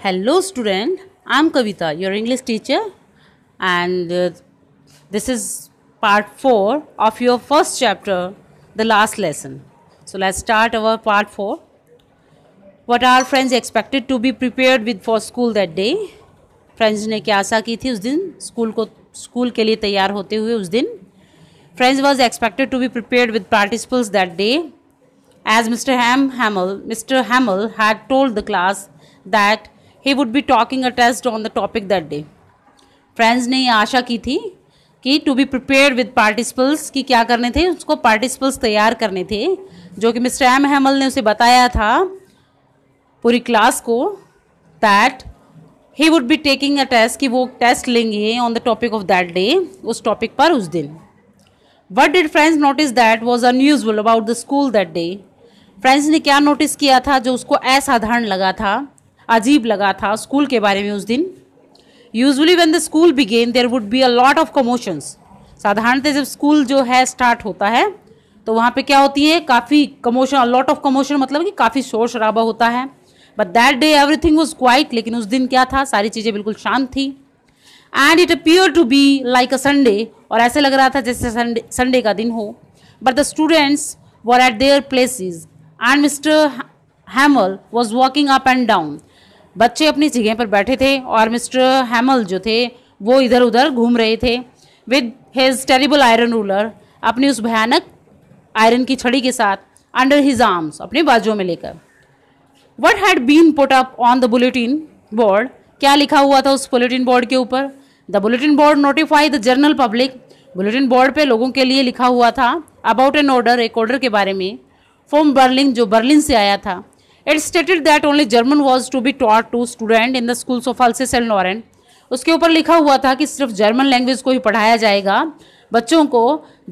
Hello student, I'm Kavita, your English teacher and uh, this is part 4 of your first chapter, the last lesson. So let's start our part 4. What are friends expected to be prepared with for school that day? Friends ne kya asa ki thi us din? School ko, school ke liye hote huye us din? Friends was expected to be prepared with participles that day. As Mr. Ham Hamel, Mr. Hamel had told the class that he would be talking a test on the topic that day friends ने ये आशा की थी कि to be prepare with participles कि क्या करने थे उसको पार्टिसिपल्स तैयार करने थे जो कि मिस्टर एम हेमल ने उसे बताया था पूरी क्लास को that he would be taking a test कि वो टेस्ट लेंगे on the topic of that day उस टॉपिक पर उस दिन what did friends notice that was unusual about the school that day friends ने क्या नोटिस किया था जो उसको असाधारण लगा था अजीब लगा था स्कूल के बारे में उस दिन usually when the school began there would be a lot of commotions साधारणतः जब स्कूल जो है स्टार्ट होता है तो वहाँ पे क्या होती है काफ़ी कमोशन लॉट ऑफ कमोशन मतलब कि काफ़ी शोर शराबा होता है but that day everything was quiet लेकिन उस दिन क्या था सारी चीज़ें बिल्कुल शांत थी and it appear to be like a Sunday और ऐसे लग रहा था जैसे संडे संडे का दिन हो but the students were at their places and mister Hamel was walking up and down बच्चे अपनी जगह पर बैठे थे और मिस्टर हैमल जो थे वो इधर उधर घूम रहे थे with his terrible iron ruler अपनी उस भयानक आयरन की छड़ी के साथ अंडर हिज आर्म्स अपने बाजुओं में लेकर what had been put up on the bulletin board क्या लिखा हुआ था उस बुलेटिन बोर्ड के ऊपर the bulletin board notify the general public bulletin board पे लोगों के लिए लिखा हुआ था अबाउट एन ऑर्डर एक ऑर्डर के बारे में फ्रॉम बर्लिन जो बर्लिन से आया था it stated that only German was to be taught to student in the schools of Alsace and Lorraine उसके ऊपर लिखा हुआ था कि सिर्फ जर्मन लैंग्वेज को ही पढ़ाया जाएगा बच्चों को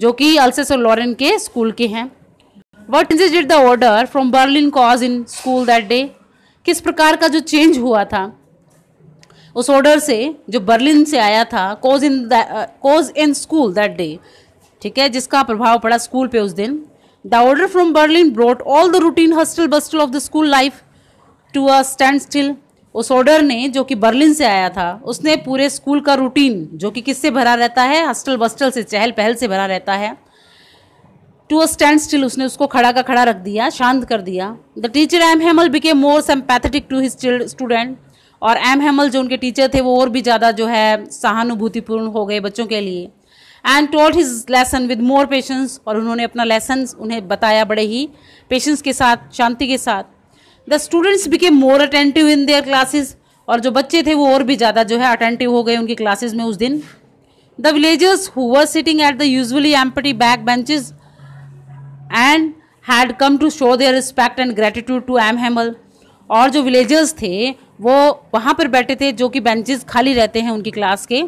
जो कि अल्सेस और लॉरेन के स्कूल के हैं what is it the order from Berlin cause in school that day किस प्रकार का जो चेंज हुआ था उस ऑर्डर से जो बर्लिन से आया था cause in cause in school that day ठीक है जिसका प्रभाव पड़ा स्कूल पे उस दिन The order from Berlin brought all the routine hustle bustle of the school life to a standstill. उस ऑर्डर ने जो कि बर्लिन से आया था उसने पूरे स्कूल का रूटीन जो कि किससे भरा रहता है हॉस्टल बस्टल से चहल पहल से भरा रहता है टू अ स्टैंड स्टिल उसने उसको खड़ा का खड़ा रख दिया शांत कर दिया the teacher M Hamel became more sympathetic to his student और एम हेमल जो उनके टीचर थे वो और भी ज़्यादा जो है सहानुभूतिपूर्ण हो गए बच्चों के लिए and told his lesson with more patience और उन्होंने अपना लेसन उन्हें बताया बड़े ही पेशेंस के साथ शांति के साथ the students became more attentive in their classes और जो बच्चे थे वो और भी ज़्यादा जो है अटेंटिव हो गए उनकी क्लासेज में उस दिन the villagers who were sitting at the usually empty back benches and had come to show their respect and gratitude to M Hamel और जो विलेजर्स थे वो वहाँ पर बैठे थे जो कि बेंचेस खाली रहते हैं उनकी क्लास के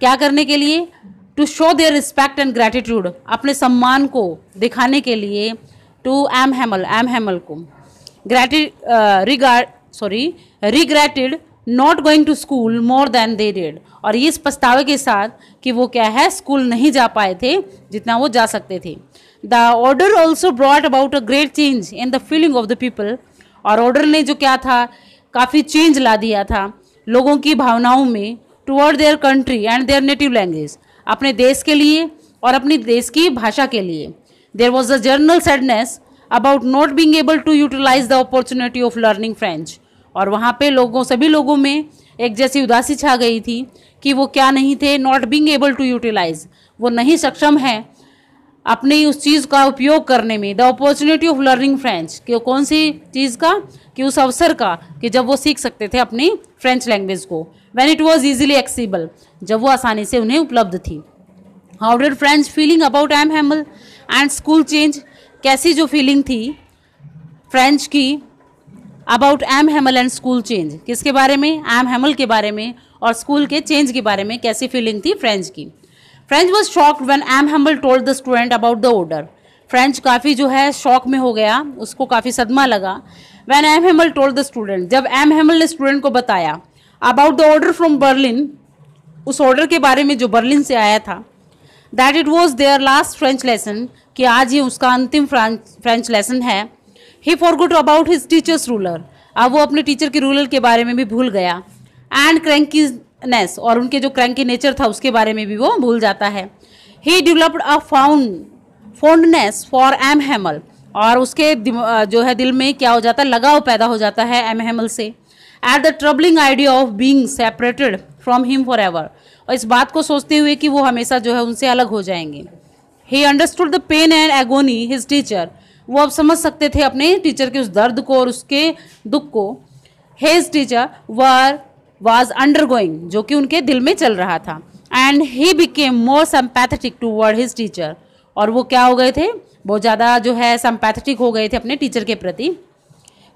क्या करने के लिए to show their respect and gratitude अपने सम्मान को दिखाने के लिए to M Hamel M Hamel को ग्रेटि regard sorry regretted not going to school more than they did और ये इस पछतावे के साथ कि वो क्या है स्कूल नहीं जा पाए थे जितना वो जा सकते थे the order also brought about a great change in the feeling of the people और ऑर्डर ने जो क्या था काफ़ी चेंज ला दिया था लोगों की भावनाओं में toward their country and their native language अपने देश के लिए और अपनी देश की भाषा के लिए there was a general sadness about not being able to utilize the opportunity of learning French और वहाँ पे लोगों सभी लोगों में एक जैसी उदासी छा गई थी कि वो क्या नहीं थे not being able to utilize वो नहीं सक्षम हैं अपने उस चीज़ का उपयोग करने में the opportunity of learning French कि कौन सी चीज़ का कि उस अवसर का कि जब वो सीख सकते थे अपनी फ्रेंच लैंग्वेज को when it was easily accessible जब वो आसानी से उन्हें उपलब्ध थी how did French feeling about M Hamel and school change कैसी जो फीलिंग थी फ्रेंच की about M Hamel and school change किसके बारे में एम हेमल के बारे में और स्कूल के चेंज के बारे में कैसी फीलिंग थी फ्रेंच की French was shocked when M Hamel told the student about the order French काफ़ी जो है शौक में हो गया उसको काफ़ी सदमा लगा when M Hamel told the student जब एम हेमल ने स्टूडेंट को बताया about the order from Berlin उस ऑर्डर के बारे में जो बर्लिन से आया था that it was their last French lesson कि आज ये उसका अंतिम फ्रेंच लेसन है he forgot about his teacher's ruler अब वो अपने टीचर के रूलर के बारे में भी भूल गया एंड क्रेंकी नेस और उनके जो क्रैंकी नेचर था उसके बारे में भी वो भूल जाता है he developed a found fondness for M Hamel और उसके जो है दिल में क्या हो जाता है लगाव पैदा हो जाता है एम हेमल से at the troubling idea of being separated from him forever और इस बात को सोचते हुए कि वो हमेशा जो है उनसे अलग हो जाएंगे he understood the pain and agony his teacher वो अब समझ सकते थे अपने टीचर के उस दर्द को और उसके दुख को his teacher were was undergoing जो कि उनके दिल में चल रहा था and he became more sympathetic toward his teacher और वो क्या हो गए थे बहुत ज़्यादा जो है सम्पैथेटिक हो गए थे अपने टीचर के प्रति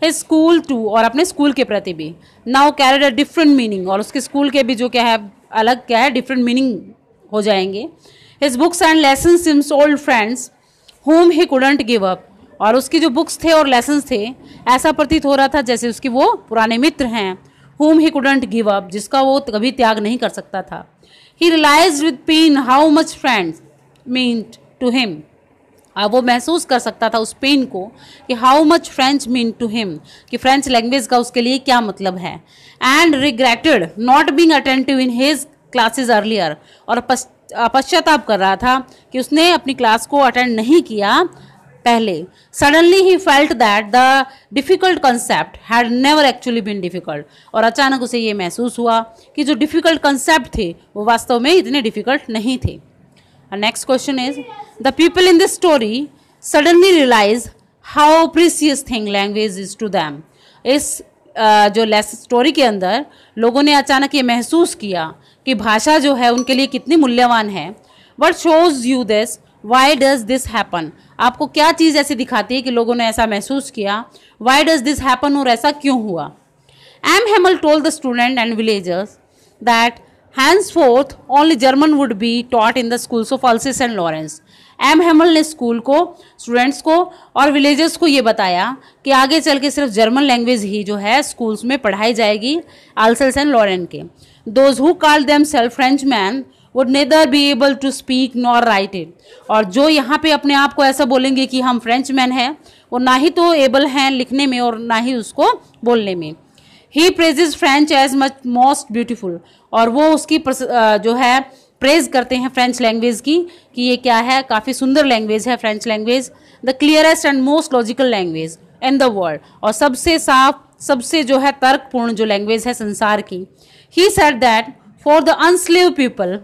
हिज स्कूल टू और अपने स्कूल के प्रति भी now carried a different meaning और उसके स्कूल के भी जो क्या है अलग क्या है डिफरेंट मीनिंग हो जाएंगे his books and lesson seems old friends home he couldn't give up और उसकी जो बुक्स थे और लेसन्स थे ऐसा प्रतीत हो रहा था जैसे उसके वो पुराने मित्र हैं whom he couldn't give up जिसका वो कभी त्याग नहीं कर सकता था he realize with pain how much friends mean to him वो महसूस कर सकता था उस पेन को कि how much French mean to him कि फ्रेंच लैंग्वेज का उसके लिए क्या मतलब है and regretted not being attentive in his classes earlier और पश्चाताप कर रहा था कि उसने अपनी क्लास को अटेंड नहीं किया पहले suddenly he felt that the difficult concept had never actually been difficult और अचानक उसे ये महसूस हुआ कि जो डिफ़िकल्ट कंसेप्ट थे वो वास्तव में इतने डिफ़िकल्ट नहीं थे next question is the people in this story suddenly realise how precious thing language is to them इस जो लेस स्टोरी के अंदर लोगों ने अचानक ये महसूस किया कि भाषा जो है उनके लिए कितनी मूल्यवान है what shows you this why does this happen आपको क्या चीज़ ऐसी दिखाती है कि लोगों ने ऐसा महसूस किया वाई डज दिस हैपन और ऐसा क्यों हुआ M Hamel told the student and villagers that forth only German would be taught in the schools of Alsace and Lorraine M Hamel ने स्कूल को स्टूडेंट्स को और विलेजर्स को ये बताया कि आगे चल के सिर्फ जर्मन लैंग्वेज ही जो है स्कूल्स में पढ़ाई जाएगी आल्सल्स एंड लॉरेंट के those who call them self French man वो neither be able to speak nor write it और जो यहाँ पे अपने आप को ऐसा बोलेंगे कि हम फ्रेंच मैन हैं वो ना ही तो एबल हैं लिखने में और ना ही उसको बोलने में ही praises French as much most beautiful और वो उसकी जो है प्रेज करते हैं फ्रेंच लैंग्वेज की कि ये क्या है काफ़ी सुंदर लैंग्वेज है French language the clearest and most logical language in the world और सबसे साफ सबसे जो है तर्कपूर्ण जो लैंग्वेज है संसार की he said that for the enslaved people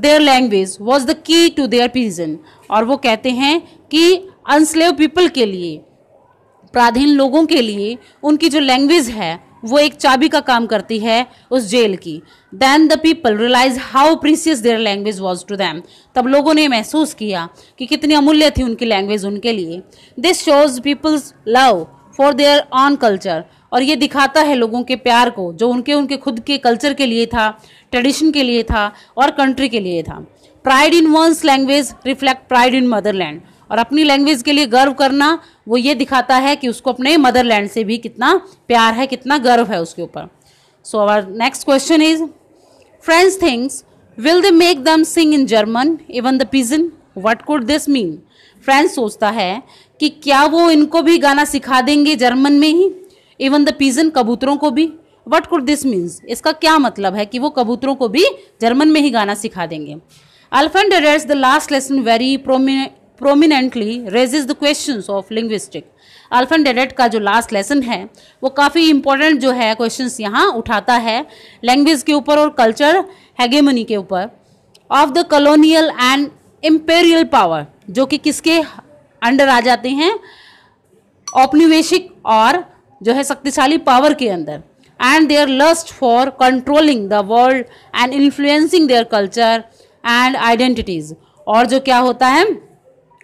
their language was the key to their prison और वो कहते हैं कि अनस्लेव पीपल के लिए प्राधीन लोगों के लिए उनकी जो लैंग्वेज है वो एक चाबी का काम करती है उस जेल की then the people realise how precious their language was to them तब लोगों ने महसूस किया कि कितनी अमूल्य थी उनकी लैंग्वेज उनके लिए this shows people's love for their own culture और ये दिखाता है लोगों के प्यार को जो उनके उनके खुद के कल्चर के लिए था ट्रेडिशन के लिए था और कंट्री के लिए था pride in one's language reflect pride in motherland और अपनी लैंग्वेज के लिए गर्व करना वो ये दिखाता है कि उसको अपने मदरलैंड से भी कितना प्यार है कितना गर्व है उसके ऊपर so our next question is Franz thinks will they make them sing in German even the pigeon what could this mean France सोचता है कि क्या वो इनको भी गाना सिखा देंगे जर्मन में ही इवन द पीजन कबूतरों को भी वट कुड दिस मीन्स इसका क्या मतलब है कि वो कबूतरों को भी जर्मन में ही गाना सिखा देंगे Alphonse reads the last lesson very prominently raises the question of linguistic Alphonse Daudet का जो लास्ट लेसन है वो काफ़ी इंपॉर्टेंट जो है क्वेश्चंस यहाँ उठाता है लैंग्वेज के ऊपर और कल्चर हैगेमनी के ऊपर of the colonial and imperial power जो कि किसके अंडर आ जाते हैं औपनिवेशिक और जो है शक्तिशाली पावर के अंदर and their lust for controlling the world and influencing their culture and identities और जो क्या होता है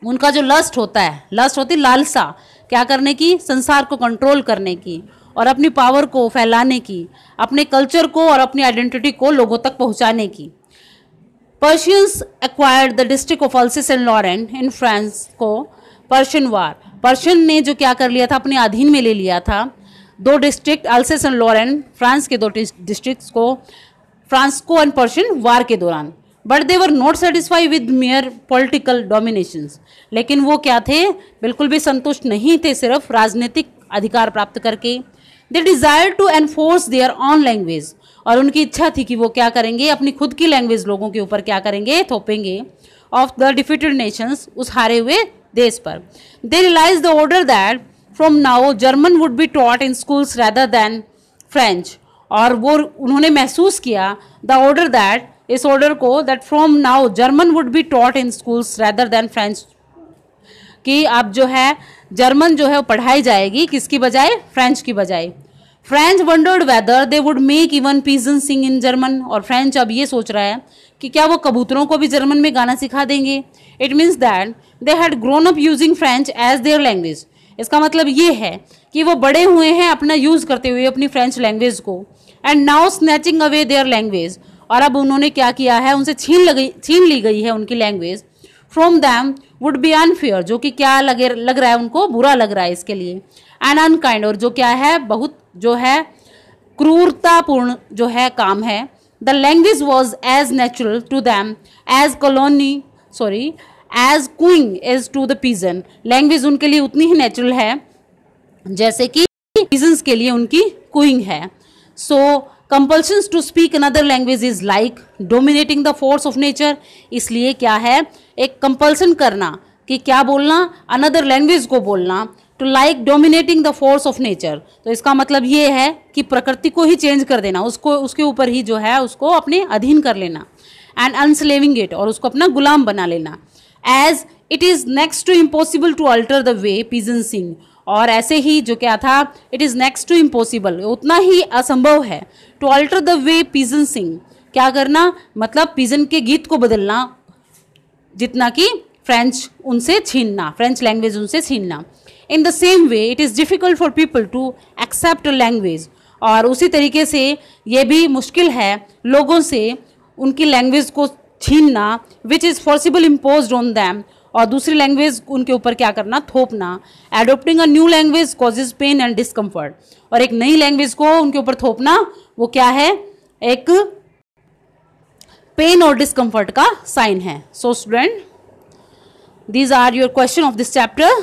उनका जो लस्ट होता है लस्ट होती लालसा क्या करने की संसार को कंट्रोल करने की और अपनी पावर को फैलाने की अपने कल्चर को और अपनी आइडेंटिटी को लोगों तक पहुंचाने की Persians acquired the district of Alsace and Lorraine in France को पर्शियन वार पर्शियन ने जो क्या कर लिया था अपने अधीन में ले लिया था दो district Alsace and Lorraine France के दो डिस्ट्रिक्ट को फ्रांसको एंड पर्शियन वार के दौरान but they were not satisfy with mere political domination लेकिन वो क्या थे बिल्कुल भी संतुष्ट नहीं थे सिर्फ राजनीतिक अधिकार प्राप्त करके they desire to enforce their own language और उनकी इच्छा थी कि वो क्या करेंगे अपनी खुद की लैंग्वेज लोगों के ऊपर क्या करेंगे थोपेंगे ऑफ द डिफिटेड नेशंस उस हारे हुए देश पर they realise the order that from now German would be taught in schools rather than French और वो उन्होंने महसूस किया द ऑर्डर दैट इस ऑर्डर को that from now German would be taught in schools rather than French कि अब जो है जर्मन जो है वो पढ़ाई जाएगी किसकी बजाय फ्रेंच की बजाय French wondered whether they would make even pigeon sing in German और फ्रेंच अब ये सोच रहा है कि क्या वो कबूतरों को भी जर्मन में गाना सिखा देंगे it means that they had grown up using French as their language इसका मतलब ये है कि वो बड़े हुए हैं अपना यूज़ करते हुए अपनी फ्रेंच लैंग्वेज को and now snatching away their language और अब उन्होंने क्या किया है उनसे छीन लगी छीन ली गई है उनकी language from them would be unfair जो कि क्या लगे लग रहा है उनको बुरा लग रहा है इसके लिए एंड अनकाइंड और जो क्या है बहुत जो है क्रूरतापूर्ण जो है काम है the language was as natural to them as colony sorry as cooing as to the pigeon language उनके लिए उतनी ही नेचुरल है जैसे कि पीजन्स के लिए उनकी क्विंग है so compulsion to speak another language is like dominating the force of nature इसलिए क्या है एक कंपल्सन करना कि क्या बोलना अनदर लैंग्वेज को बोलना to like dominating the force of nature तो इसका मतलब ये है कि प्रकृति को ही चेंज कर देना उसको उसके ऊपर ही जो है उसको अपने अधीन कर लेना एंड अनस्लेविंग इट और उसको अपना गुलाम बना लेना as it is next to impossible to alter the way pigeon sing और ऐसे ही जो क्या था it is next to impossible उतना ही असंभव है to alter the way pigeon sing क्या करना मतलब पिजन के गीत को बदलना जितना कि फ्रेंच उनसे छीनना फ्रेंच लैंग्वेज उनसे छीनना in the same way it is difficult for people to accept language और उसी तरीके से ये भी मुश्किल है लोगों से उनकी लैंग्वेज को छीनना which is forcible impose on them और दूसरी लैंग्वेज उनके ऊपर क्या करना थोपना adopting a new language causes pain and discomfort और एक नई लैंग्वेज को उनके ऊपर थोपना वो क्या है एक पेन और डिस्कम्फर्ट का साइन है so student these are your question of this chapter